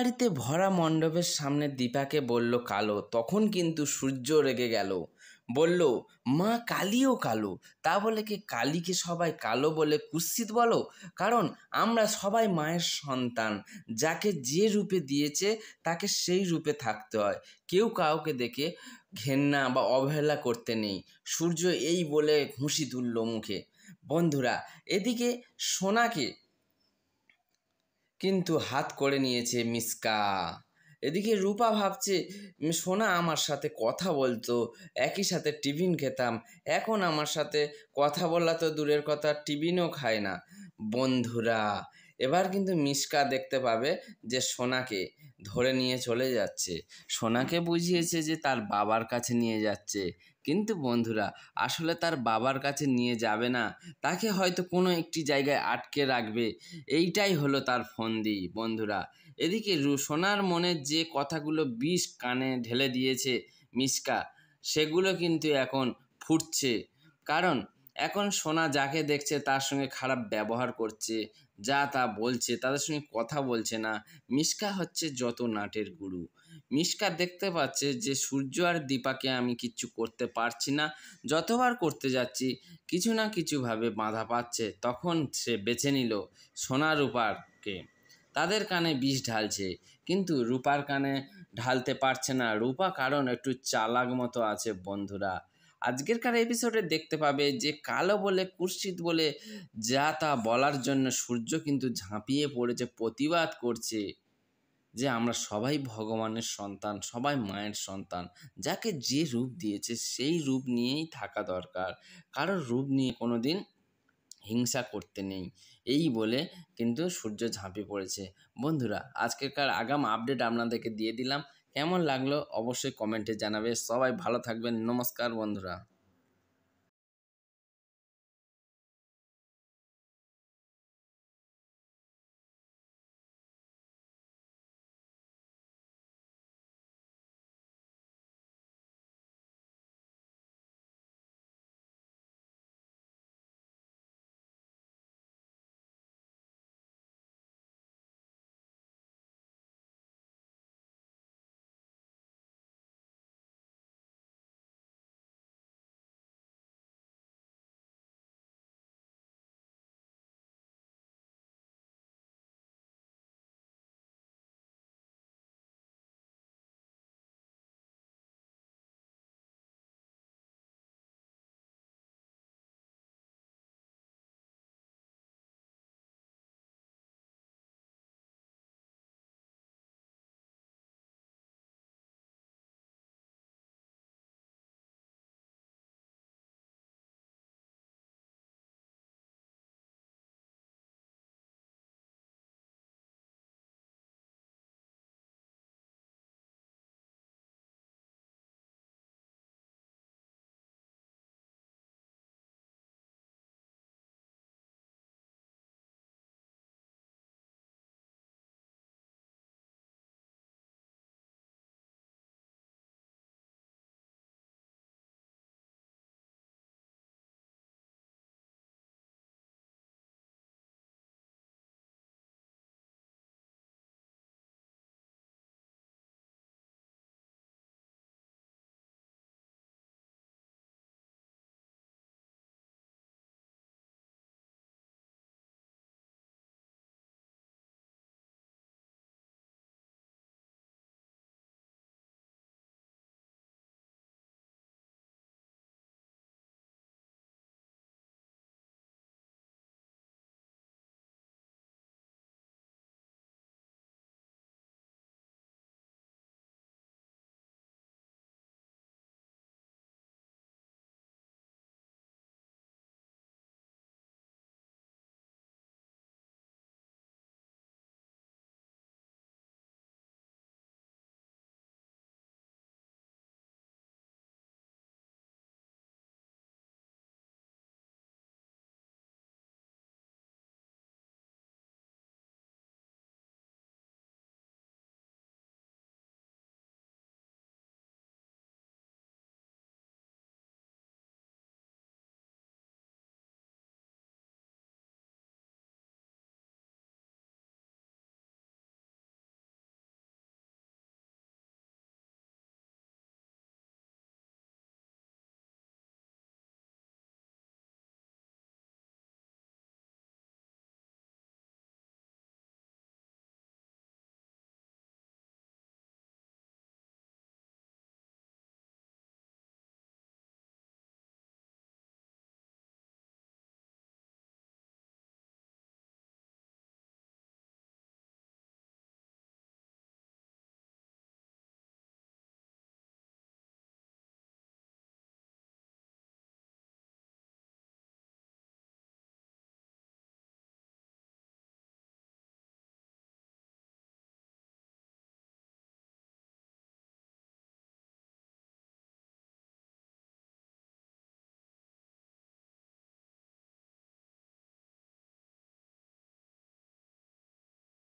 বাড়িতে ভরা মণ্ডপের সামনে দীপাকে বলল কালো তখন কিন্তু সূর্য রেগে গেল বলল মা কালিও কালো তা বলে কি কালীকে সবাই কালো বলে কুৎসিত বলো কারণ আমরা সবাই মায়ের সন্তান যাকে যে রূপে দিয়েছে তাকে সেই রূপে থাকতে হয় কেউ কাউকে দেখে ঘেন্না বা অবহেলা করতে নেই সূর্য এই বলে ঘুষি তুলল মুখে বন্ধুরা এদিকে সোনাকে কিন্তু হাত করে নিয়েছে মিসকা এদিকে রূপা ভাবছে সোনা আমার সাথে কথা বলতো একই সাথে টিফিন খেতাম এখন আমার সাথে কথা বলা তো দূরের কথা টিফিনও খায় না বন্ধুরা এবার কিন্তু মিসকা দেখতে পাবে যে সোনাকে ধরে নিয়ে চলে যাচ্ছে সোনাকে বুঝিয়েছে যে তার বাবার কাছে নিয়ে যাচ্ছে কিন্তু বন্ধুরা আসলে তার বাবার কাছে নিয়ে যাবে না তাকে হয়তো কোনো একটি জায়গায় আটকে রাখবে এইটাই হলো তার ফন্দি বন্ধুরা এদিকে সোনার মনের যে কথাগুলো বিষ কানে ঢেলে দিয়েছে মিসকা সেগুলো কিন্তু এখন ফুটছে কারণ এখন সোনা যাকে দেখছে তার সঙ্গে খারাপ ব্যবহার করছে যা তা বলছে তাদের সঙ্গে কথা বলছে না মিসকা হচ্ছে যত নাটের গুরু মিসকা দেখতে পাচ্ছে যে সূর্য আর দীপাকে আমি কিচ্ছু করতে পারছি না যতবার করতে যাচ্ছি কিছু না কিছুভাবে বাধা পাচ্ছে তখন সে বেছে নিল সোনা রূপারকে তাদের কানে বিষ ঢালছে কিন্তু রূপার কানে ঢালতে পারছে না রূপা কারণ একটু চালাক মতো আছে বন্ধুরা কার এপিসোডে দেখতে পাবে যে কালো বলে কুর্শিত বলে যা তা বলার জন্য সূর্য কিন্তু ঝাঁপিয়ে পড়েছে প্রতিবাদ করছে যে আমরা সবাই ভগবানের সন্তান সবাই মায়ের সন্তান যাকে যে রূপ দিয়েছে সেই রূপ নিয়েই থাকা দরকার কারোর রূপ নিয়ে কোনো দিন হিংসা করতে নেই এই বলে কিন্তু সূর্য ঝাঁপিয়ে পড়েছে বন্ধুরা আজকেরকার আগাম আপডেট আপনাদেরকে দিয়ে দিলাম কেমন লাগলো অবশ্যই কমেন্টে জানাবে সবাই ভালো থাকবেন নমস্কার বন্ধুরা